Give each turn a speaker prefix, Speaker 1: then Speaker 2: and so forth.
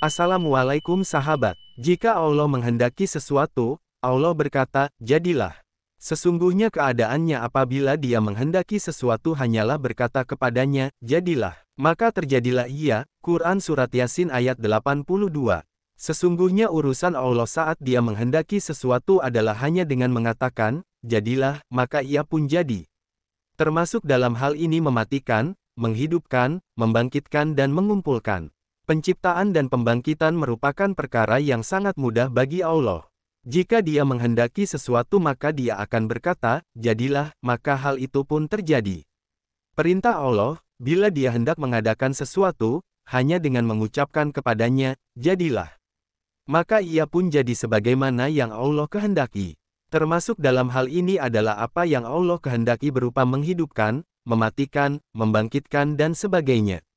Speaker 1: Assalamualaikum sahabat. Jika Allah menghendaki sesuatu, Allah berkata, jadilah. Sesungguhnya keadaannya apabila dia menghendaki sesuatu hanyalah berkata kepadanya, jadilah. Maka terjadilah ia, Quran Surat Yasin ayat 82. Sesungguhnya urusan Allah saat dia menghendaki sesuatu adalah hanya dengan mengatakan, jadilah, maka ia pun jadi. Termasuk dalam hal ini mematikan, menghidupkan, membangkitkan dan mengumpulkan. Penciptaan dan pembangkitan merupakan perkara yang sangat mudah bagi Allah. Jika dia menghendaki sesuatu maka dia akan berkata, jadilah, maka hal itu pun terjadi. Perintah Allah, bila dia hendak mengadakan sesuatu, hanya dengan mengucapkan kepadanya, jadilah. Maka ia pun jadi sebagaimana yang Allah kehendaki. Termasuk dalam hal ini adalah apa yang Allah kehendaki berupa menghidupkan, mematikan, membangkitkan dan sebagainya.